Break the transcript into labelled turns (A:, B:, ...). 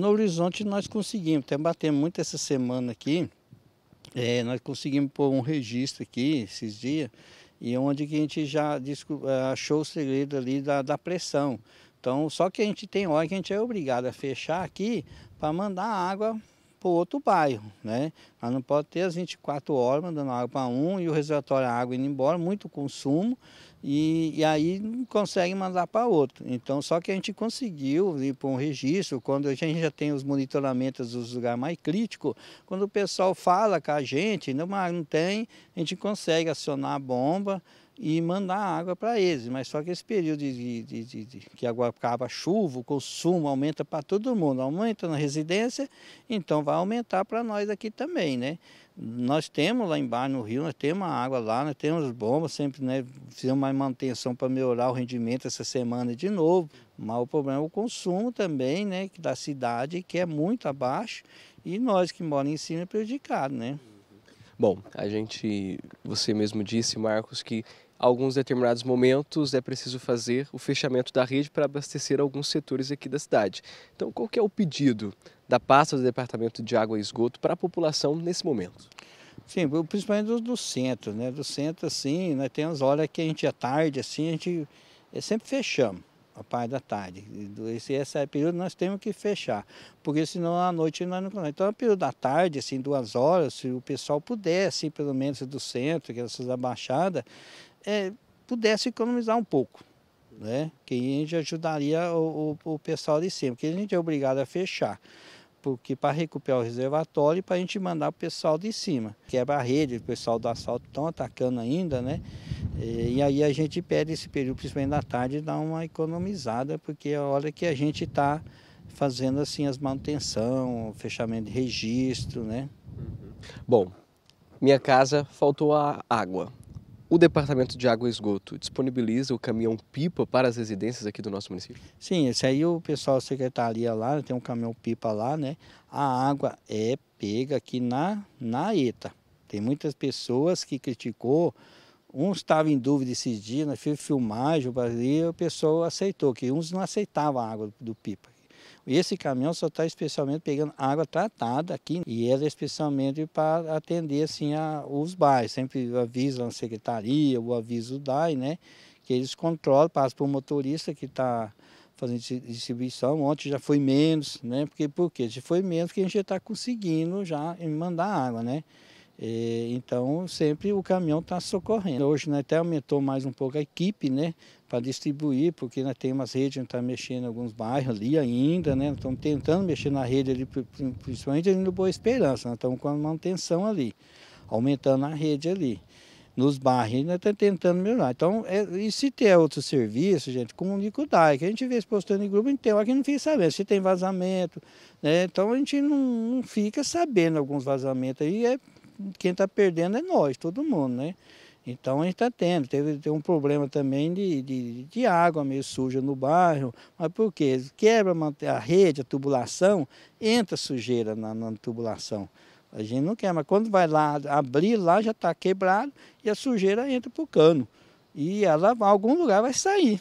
A: No Horizonte nós conseguimos, até batemos muito essa semana aqui, é, nós conseguimos pôr um registro aqui esses dias, e onde que a gente já é, achou o segredo ali da, da pressão. Então, só que a gente tem hora que a gente é obrigado a fechar aqui para mandar água para o outro bairro, né? Mas não pode ter as 24 horas mandando água para um e o reservatório de água indo embora, muito consumo, e, e aí não consegue mandar para outro. Então, só que a gente conseguiu ir para um registro, quando a gente já tem os monitoramentos dos lugares mais críticos, quando o pessoal fala com a gente, não, mas não tem, a gente consegue acionar a bomba, e mandar água para eles. Mas só que esse período de, de, de, de que agora acaba a chuva, o consumo aumenta para todo mundo, aumenta na residência, então vai aumentar para nós aqui também, né? Nós temos lá embaixo no rio, nós temos água lá, nós temos bombas, sempre né, fizemos mais manutenção para melhorar o rendimento essa semana de novo. Mas o problema é o consumo também, né, da cidade, que é muito abaixo, e nós que moramos em cima é prejudicado, né? Bom,
B: a gente, você mesmo disse, Marcos, que alguns determinados momentos é preciso fazer o fechamento da rede para abastecer alguns setores aqui da cidade. Então, qual que é o pedido
A: da pasta do Departamento de Água e Esgoto para a população nesse momento? Sim, principalmente do, do centro, né? Do centro, assim, nós né? temos horas que a gente é tarde, assim, a gente é sempre fechamos a parte da tarde. Esse, esse é período nós temos que fechar, porque senão à noite nós não conseguimos. Então, é período da tarde, assim, duas horas, se o pessoal pudesse, assim, pelo menos do centro, que é essas da Baixada, é, pudesse economizar um pouco, né? Que a gente ajudaria o, o, o pessoal de cima, porque a gente é obrigado a fechar porque para recuperar o reservatório e para a gente mandar o pessoal de cima. Quebra é a rede, o pessoal do asfalto estão atacando ainda, né? E, e aí a gente pede esse período, principalmente na tarde, dar uma economizada, porque é a hora que a gente está fazendo assim as manutenção, fechamento de registro, né? Uhum.
B: Bom, minha casa faltou a água. O Departamento de Água e Esgoto disponibiliza o caminhão pipa para as residências aqui do nosso município?
A: Sim, esse aí o pessoal secretaria lá, tem um caminhão pipa lá, né? A água é pega aqui na na ETA. Tem muitas pessoas que criticou Uns estavam em dúvida esses dias, nós fizemos filmagem e o pessoal aceitou, que uns não aceitavam a água do pipa. Esse caminhão só está especialmente pegando água tratada aqui e era é especialmente para atender assim a, os bairros. Sempre avisa a secretaria, o aviso DAI, né? Que eles controlam, passa para o motorista que está fazendo distribuição. Ontem já foi menos, né? Porque, porque já foi menos, porque a gente já está conseguindo já mandar água, né? E, é, então, sempre o caminhão está socorrendo. Hoje né, até aumentou mais um pouco a equipe né, para distribuir, porque nós né, temos umas redes, a gente está mexendo em alguns bairros ali ainda, né, estamos tentando mexer na rede ali, principalmente ali no Boa Esperança, nós né, estamos com a manutenção ali, aumentando a rede ali nos bairros, nós estamos tá tentando melhorar. Então, é, e se tem outro serviço, gente, comunica o DAI, que a gente vê se postando em grupo, a gente tem hora que não fica sabendo, se tem vazamento, né? Então a gente não, não fica sabendo alguns vazamentos aí, é quem está perdendo é nós, todo mundo, né? Então a gente está tendo, teve, teve, um problema também de, de, de, água meio suja no bairro, mas por quê? quebra a rede, a tubulação, entra sujeira na, na tubulação. A gente não quer, mas quando vai lá abrir, lá já está quebrado e a sujeira entra para o cano. E ela, em algum lugar, vai sair.